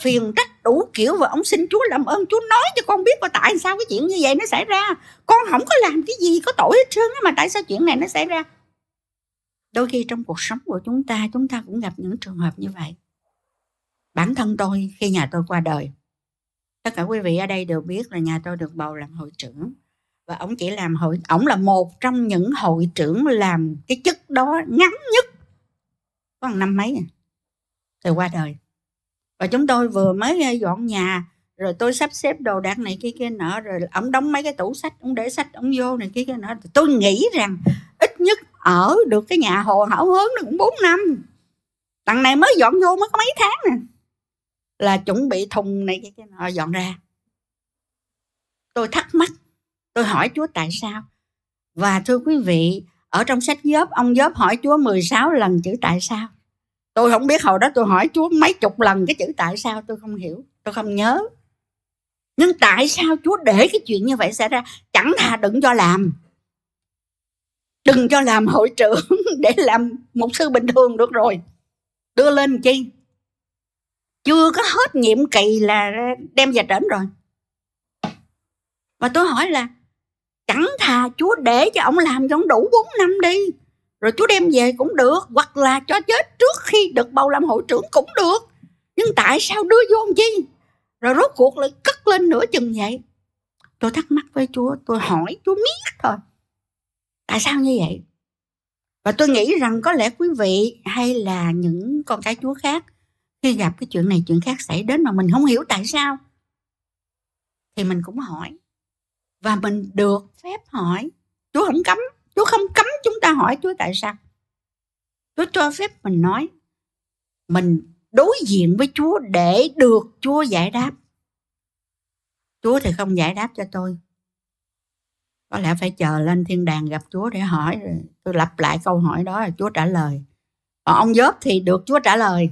phiền trách đủ kiểu và ông xin chúa làm ơn chúa nói cho con biết coi tại sao cái chuyện như vậy nó xảy ra con không có làm cái gì có tội hết trơn mà tại sao chuyện này nó xảy ra đôi khi trong cuộc sống của chúng ta chúng ta cũng gặp những trường hợp như vậy bản thân tôi khi nhà tôi qua đời tất cả quý vị ở đây đều biết là nhà tôi được bầu làm hội trưởng và ông chỉ làm hội ông là một trong những hội trưởng làm cái chức đó ngắn nhất có năm mấy rồi à? qua đời và chúng tôi vừa mới ờ, dọn nhà rồi tôi sắp xếp đồ đạc này kia kia nọ rồi ông đóng mấy cái tủ sách ông để sách ông vô này kia kia nọ tôi nghĩ rằng ít nhất ở được cái nhà hồ hảo hớn được cũng 4 năm đằng này mới dọn vô mới có mấy tháng nè là chuẩn bị thùng này kia kia nọ dọn ra tôi thắc mắc tôi hỏi chúa tại sao và thưa quý vị ở trong sách Gióp ông Gióp hỏi chúa 16 lần chữ tại sao tôi không biết hồi đó tôi hỏi chúa mấy chục lần cái chữ tại sao tôi không hiểu tôi không nhớ nhưng tại sao chúa để cái chuyện như vậy xảy ra chẳng thà đừng cho làm đừng cho làm hội trưởng để làm một sư bình thường được rồi đưa lên chi chưa có hết nhiệm kỳ là đem về trển rồi và tôi hỏi là chẳng thà chúa để cho ông làm cho ông đủ 4 năm đi rồi chú đem về cũng được hoặc là cho chết trước khi được bầu làm hội trưởng cũng được nhưng tại sao đưa vô làm chi rồi rốt cuộc lại cất lên nửa chừng vậy tôi thắc mắc với chúa tôi hỏi chúa miết thôi tại sao như vậy và tôi nghĩ rằng có lẽ quý vị hay là những con cái chúa khác khi gặp cái chuyện này chuyện khác xảy đến mà mình không hiểu tại sao thì mình cũng hỏi và mình được phép hỏi chúa không cấm không cấm chúng ta hỏi Chúa tại sao. Chúa cho phép mình nói. Mình đối diện với Chúa để được Chúa giải đáp. Chúa thì không giải đáp cho tôi. Có lẽ phải chờ lên thiên đàng gặp Chúa để hỏi. Tôi lặp lại câu hỏi đó là Chúa trả lời. Còn ông Dốt thì được Chúa trả lời.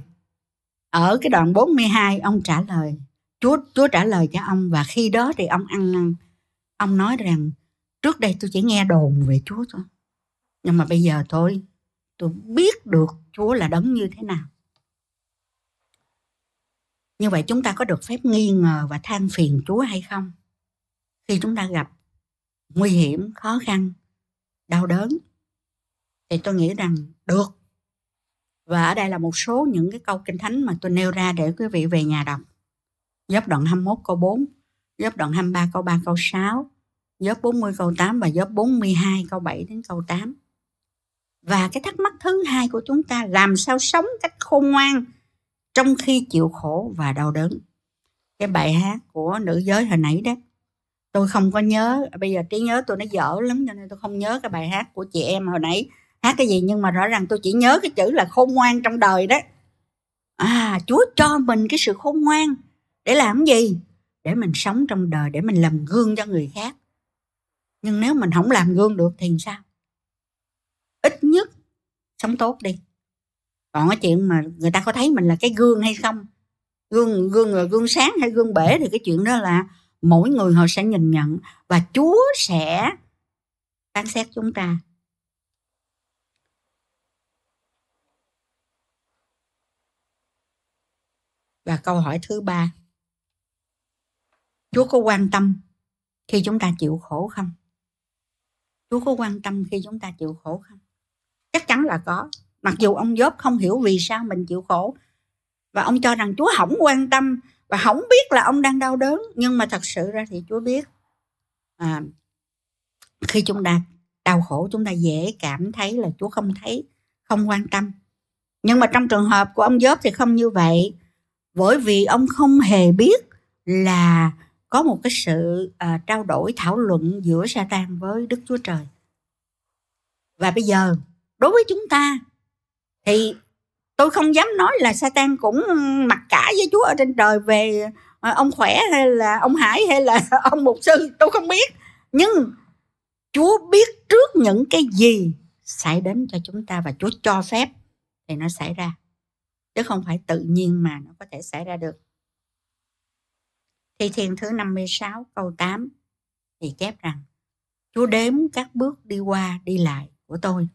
Ở cái đoạn 42 ông trả lời. Chúa Chúa trả lời cho ông và khi đó thì ông ăn năn. Ông nói rằng trước đây tôi chỉ nghe đồn về Chúa thôi nhưng mà bây giờ thôi tôi biết được Chúa là đấng như thế nào như vậy chúng ta có được phép nghi ngờ và than phiền Chúa hay không khi chúng ta gặp nguy hiểm khó khăn đau đớn thì tôi nghĩ rằng được và ở đây là một số những cái câu kinh thánh mà tôi nêu ra để quý vị về nhà đọc. Giáp đoạn 21 câu 4, giáp đoạn 23 câu 3 câu 6, Gióp 40 câu 8 và gióp 42 câu 7 đến câu 8. Và cái thắc mắc thứ hai của chúng ta làm sao sống cách khôn ngoan trong khi chịu khổ và đau đớn. Cái bài hát của nữ giới hồi nãy đó tôi không có nhớ bây giờ trí nhớ tôi nó dở lắm cho nên tôi không nhớ cái bài hát của chị em hồi nãy hát cái gì nhưng mà rõ ràng tôi chỉ nhớ cái chữ là khôn ngoan trong đời đó à chúa cho mình cái sự khôn ngoan để làm gì để mình sống trong đời để mình làm gương cho người khác nhưng nếu mình không làm gương được thì sao ít nhất sống tốt đi còn cái chuyện mà người ta có thấy mình là cái gương hay không gương gương là gương sáng hay gương bể thì cái chuyện đó là mỗi người họ sẽ nhìn nhận và chúa sẽ phán xét chúng ta và câu hỏi thứ ba chúa có quan tâm khi chúng ta chịu khổ không Chúa có quan tâm khi chúng ta chịu khổ không? Chắc chắn là có. Mặc dù ông Dốt không hiểu vì sao mình chịu khổ và ông cho rằng Chúa không quan tâm và không biết là ông đang đau đớn nhưng mà thật sự ra thì Chúa biết. À, khi chúng ta đau khổ chúng ta dễ cảm thấy là Chúa không thấy, không quan tâm. Nhưng mà trong trường hợp của ông Dốt thì không như vậy. Bởi vì ông không hề biết là có một cái sự à, trao đổi thảo luận giữa Satan với Đức Chúa Trời và bây giờ đối với chúng ta thì tôi không dám nói là Satan cũng mặc cả với Chúa ở trên trời về à, ông khỏe hay là ông Hải hay là ông mục sư tôi không biết nhưng Chúa biết trước những cái gì xảy đến cho chúng ta và Chúa cho phép thì nó xảy ra chứ không phải tự nhiên mà nó có thể xảy ra được Thi Thiên thứ 56 câu 8 thì chép rằng Chúa đếm các bước đi qua đi lại của tôi.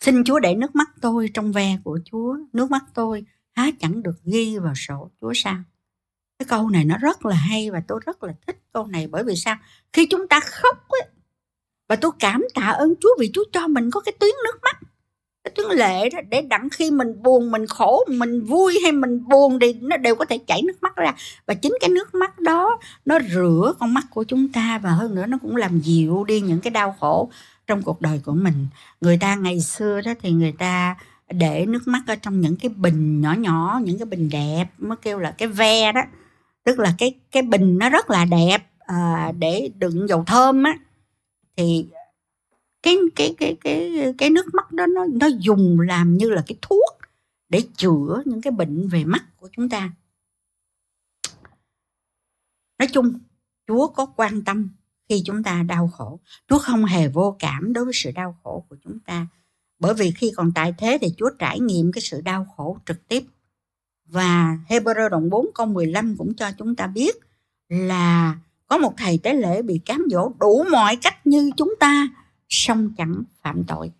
Xin Chúa để nước mắt tôi trong ve của Chúa, nước mắt tôi há chẳng được ghi vào sổ Chúa sao? Cái câu này nó rất là hay và tôi rất là thích câu này bởi vì sao? Khi chúng ta khóc ấy, và tôi cảm tạ ơn Chúa vì Chúa cho mình có cái tuyến nước mắt tiếng lệ đó để đặng khi mình buồn mình khổ mình vui hay mình buồn thì nó đều có thể chảy nước mắt ra và chính cái nước mắt đó nó rửa con mắt của chúng ta và hơn nữa nó cũng làm dịu đi những cái đau khổ trong cuộc đời của mình người ta ngày xưa đó thì người ta để nước mắt ở trong những cái bình nhỏ nhỏ những cái bình đẹp mới kêu là cái ve đó tức là cái cái bình nó rất là đẹp à, để đựng dầu thơm á thì cái cái cái cái cái nước mắt đó nó nó dùng làm như là cái thuốc để chữa những cái bệnh về mắt của chúng ta nói chung chúa có quan tâm khi chúng ta đau khổ chúa không hề vô cảm đối với sự đau khổ của chúng ta bởi vì khi còn tại thế thì chúa trải nghiệm cái sự đau khổ trực tiếp và Hebrew đoạn 4 câu 15 cũng cho chúng ta biết là có một thầy tế lễ bị cám dỗ đủ mọi cách như chúng ta song chẳng phạm tội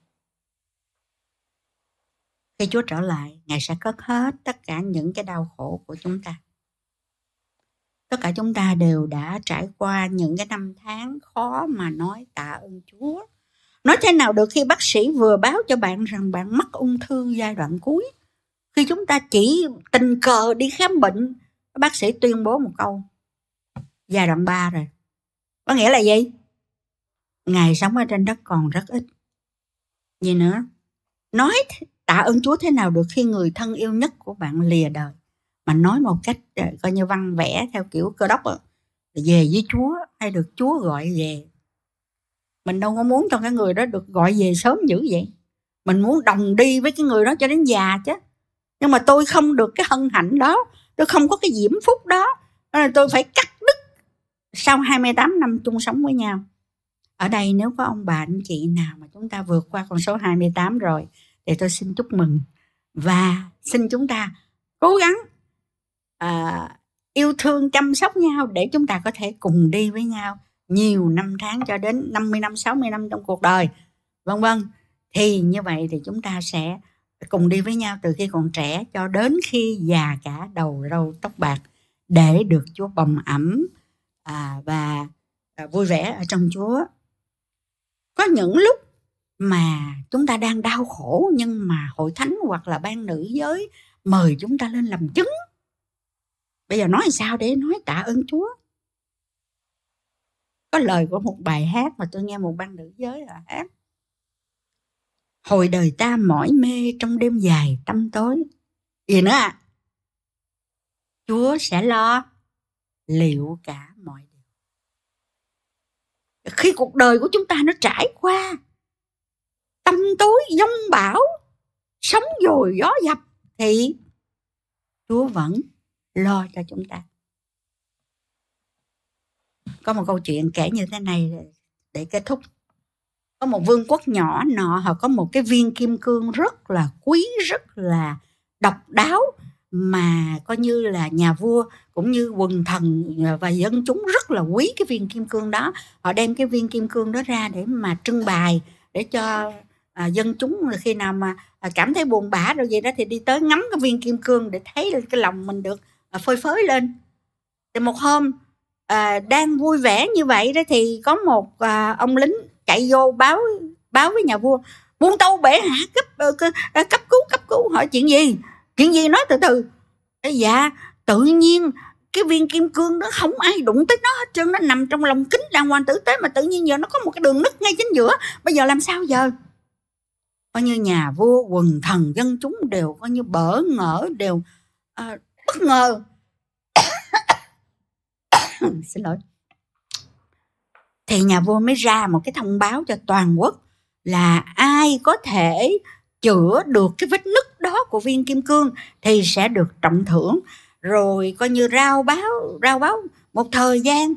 khi Chúa trở lại, Ngài sẽ cất hết tất cả những cái đau khổ của chúng ta. Tất cả chúng ta đều đã trải qua những cái năm tháng khó mà nói tạ ơn Chúa. Nói thế nào được khi bác sĩ vừa báo cho bạn rằng bạn mắc ung thư giai đoạn cuối. Khi chúng ta chỉ tình cờ đi khám bệnh, bác sĩ tuyên bố một câu. Giai đoạn 3 rồi. Có nghĩa là gì? Ngài sống ở trên đất còn rất ít. Gì nữa? Nói tạ ơn Chúa thế nào được khi người thân yêu nhất của bạn lìa đời mà nói một cách ờ, coi như văn vẽ theo kiểu cơ đốc về với Chúa hay được Chúa gọi về mình đâu có muốn cho cái người đó được gọi về sớm dữ vậy mình muốn đồng đi với cái người đó cho đến già chứ nhưng mà tôi không được cái hân hạnh đó tôi không có cái diễm phúc đó nên tôi phải cắt đứt sau 28 năm chung sống với nhau ở đây nếu có ông bà anh chị nào mà chúng ta vượt qua con số 28 rồi thì tôi xin chúc mừng và xin chúng ta cố gắng uh, yêu thương chăm sóc nhau để chúng ta có thể cùng đi với nhau nhiều năm tháng cho đến 50 năm 60 năm trong cuộc đời vân vân thì như vậy thì chúng ta sẽ cùng đi với nhau từ khi còn trẻ cho đến khi già cả đầu râu tóc bạc để được Chúa bồng ẩm à, và à, vui vẻ ở trong Chúa có những lúc mà chúng ta đang đau khổ nhưng mà hội thánh hoặc là ban nữ giới mời chúng ta lên làm chứng bây giờ nói sao để nói tạ ơn chúa có lời của một bài hát mà tôi nghe một ban nữ giới là hát hồi đời ta mỏi mê trong đêm dài tăm tối gì nữa à chúa sẽ lo liệu cả mọi điều khi cuộc đời của chúng ta nó trải qua tâm tối giông bão sóng dồi gió dập thì chúa vẫn lo cho chúng ta có một câu chuyện kể như thế này để kết thúc có một vương quốc nhỏ nọ họ có một cái viên kim cương rất là quý rất là độc đáo mà coi như là nhà vua cũng như quần thần à, và dân chúng rất là quý cái viên kim cương đó họ đem cái viên kim cương đó ra để mà trưng bày để cho à, dân chúng khi nào mà à, cảm thấy buồn bã rồi gì đó thì đi tới ngắm cái viên kim cương để thấy cái lòng mình được à, phơi phới lên thì một hôm à, đang vui vẻ như vậy đó thì có một à, ông lính chạy vô báo báo với nhà vua buông tâu bể hạ cấp ờ, à, cấp cứu cấp cứu hỏi chuyện gì chuyện gì nói từ từ Ê, dạ tự nhiên cái viên kim cương đó không ai đụng tới nó hết trơn nó nằm trong lòng kính đàng hoàng tử tế mà tự nhiên giờ nó có một cái đường nứt ngay chính giữa bây giờ làm sao giờ coi như nhà vua quần thần dân chúng đều coi như bỡ ngỡ đều à, bất ngờ xin lỗi thì nhà vua mới ra một cái thông báo cho toàn quốc là ai có thể chữa được cái vết nứt đó của viên kim cương thì sẽ được trọng thưởng rồi coi như rao báo rao báo một thời gian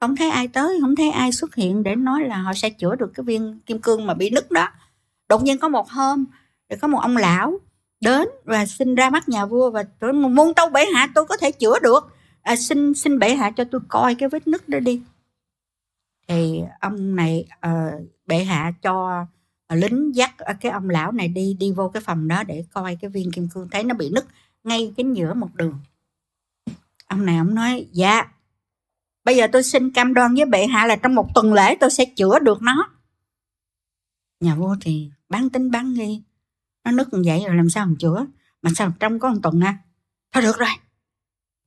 không thấy ai tới không thấy ai xuất hiện để nói là họ sẽ chữa được cái viên kim cương mà bị nứt đó đột nhiên có một hôm thì có một ông lão đến và xin ra mắt nhà vua và tôi muốn tâu bệ hạ tôi có thể chữa được à, xin xin bệ hạ cho tôi coi cái vết nứt đó đi thì ông này uh, ờ, bệ hạ cho Ờ, lính dắt ờ, cái ông lão này đi đi vô cái phòng đó để coi cái viên kim cương thấy nó bị nứt ngay cái giữa một đường ông này ông nói dạ bây giờ tôi xin cam đoan với bệ hạ là trong một tuần lễ tôi sẽ chữa được nó nhà vua thì bán tính bán nghi nó nứt như vậy rồi làm sao mà chữa mà sao trong có một tuần à thôi được rồi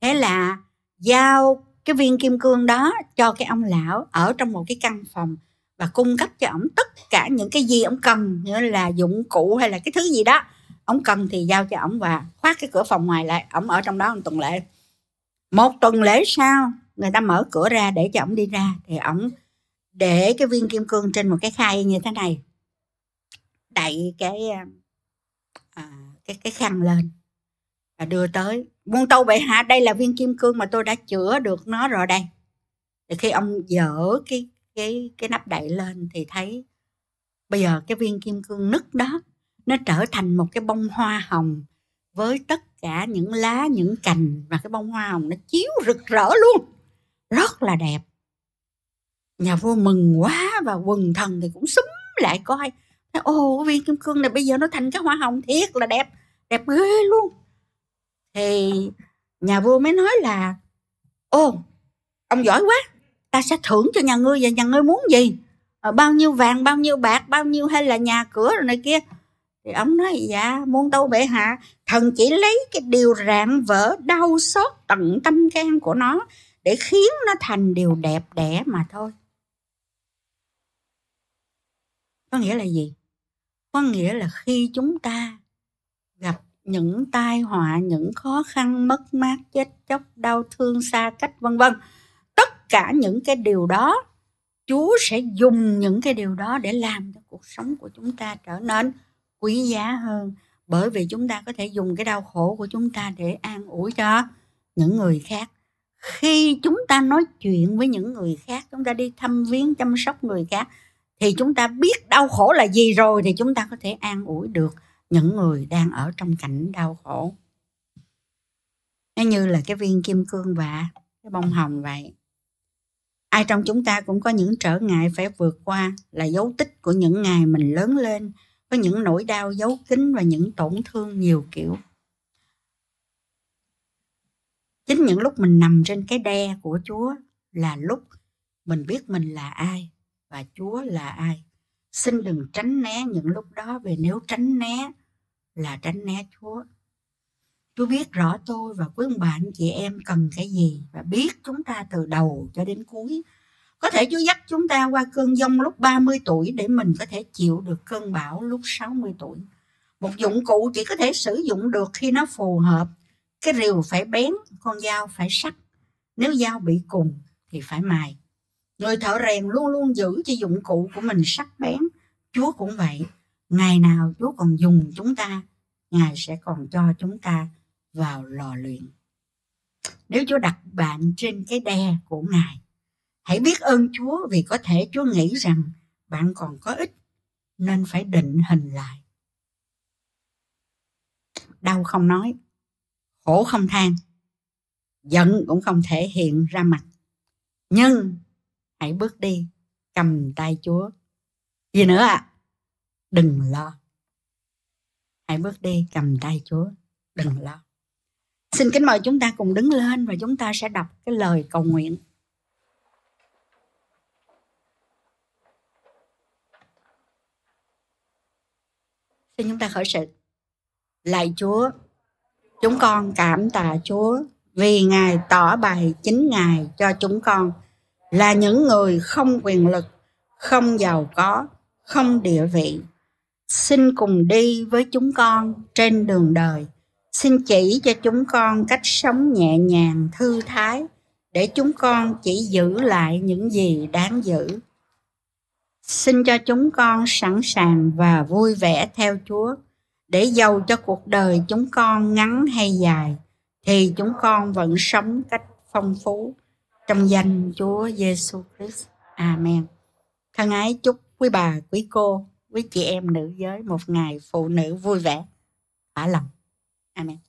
thế là giao cái viên kim cương đó cho cái ông lão ở trong một cái căn phòng và cung cấp cho ổng tất cả những cái gì ổng cần như là dụng cụ hay là cái thứ gì đó ổng cần thì giao cho ổng và khóa cái cửa phòng ngoài lại ổng ở trong đó một tuần lễ một tuần lễ sau người ta mở cửa ra để cho ổng đi ra thì ổng để cái viên kim cương trên một cái khay như thế này đậy cái à, à cái cái khăn lên và đưa tới muôn tâu bệ hạ đây là viên kim cương mà tôi đã chữa được nó rồi đây thì khi ông dở cái cái cái nắp đậy lên thì thấy bây giờ cái viên kim cương nứt đó nó trở thành một cái bông hoa hồng với tất cả những lá những cành và cái bông hoa hồng nó chiếu rực rỡ luôn rất là đẹp nhà vua mừng quá và quần thần thì cũng súng lại coi ô viên kim cương này bây giờ nó thành cái hoa hồng thiệt là đẹp đẹp ghê luôn thì nhà vua mới nói là ô ông giỏi quá ta sẽ thưởng cho nhà ngươi và nhà ngươi muốn gì ờ, bao nhiêu vàng bao nhiêu bạc bao nhiêu hay là nhà cửa rồi này kia thì ông nói dạ muốn tâu bệ hạ thần chỉ lấy cái điều rạn vỡ đau xót tận tâm can của nó để khiến nó thành điều đẹp đẽ mà thôi có nghĩa là gì có nghĩa là khi chúng ta gặp những tai họa những khó khăn mất mát chết chóc đau thương xa cách vân vân cả những cái điều đó Chúa sẽ dùng những cái điều đó để làm cho cuộc sống của chúng ta trở nên quý giá hơn bởi vì chúng ta có thể dùng cái đau khổ của chúng ta để an ủi cho những người khác khi chúng ta nói chuyện với những người khác chúng ta đi thăm viếng chăm sóc người khác thì chúng ta biết đau khổ là gì rồi thì chúng ta có thể an ủi được những người đang ở trong cảnh đau khổ nó như là cái viên kim cương và cái bông hồng vậy ai trong chúng ta cũng có những trở ngại phải vượt qua là dấu tích của những ngày mình lớn lên có những nỗi đau giấu kín và những tổn thương nhiều kiểu chính những lúc mình nằm trên cái đe của chúa là lúc mình biết mình là ai và chúa là ai xin đừng tránh né những lúc đó vì nếu tránh né là tránh né chúa Chúa biết rõ tôi và quý ông bạn chị em cần cái gì và biết chúng ta từ đầu cho đến cuối. Có thể Chúa dắt chúng ta qua cơn giông lúc 30 tuổi để mình có thể chịu được cơn bão lúc 60 tuổi. Một dụng cụ chỉ có thể sử dụng được khi nó phù hợp. Cái rìu phải bén, con dao phải sắc. Nếu dao bị cùng thì phải mài. Người thợ rèn luôn luôn giữ cho dụng cụ của mình sắc bén. Chúa cũng vậy. Ngày nào Chúa còn dùng chúng ta, Ngài sẽ còn cho chúng ta vào lò luyện nếu chúa đặt bạn trên cái đe của ngài hãy biết ơn chúa vì có thể chúa nghĩ rằng bạn còn có ích nên phải định hình lại đau không nói khổ không than giận cũng không thể hiện ra mặt nhưng hãy bước đi cầm tay chúa gì nữa ạ à? đừng lo hãy bước đi cầm tay chúa đừng lo Xin kính mời chúng ta cùng đứng lên và chúng ta sẽ đọc cái lời cầu nguyện. Xin chúng ta khởi sự. Lạy Chúa, chúng con cảm tạ Chúa vì Ngài tỏ bài chính Ngài cho chúng con là những người không quyền lực, không giàu có, không địa vị. Xin cùng đi với chúng con trên đường đời Xin chỉ cho chúng con cách sống nhẹ nhàng, thư thái để chúng con chỉ giữ lại những gì đáng giữ. Xin cho chúng con sẵn sàng và vui vẻ theo Chúa để giàu cho cuộc đời chúng con ngắn hay dài thì chúng con vẫn sống cách phong phú trong danh Chúa Giêsu Christ. Amen. Thân ái chúc quý bà, quý cô, quý chị em nữ giới một ngày phụ nữ vui vẻ, thỏa lòng. Amén.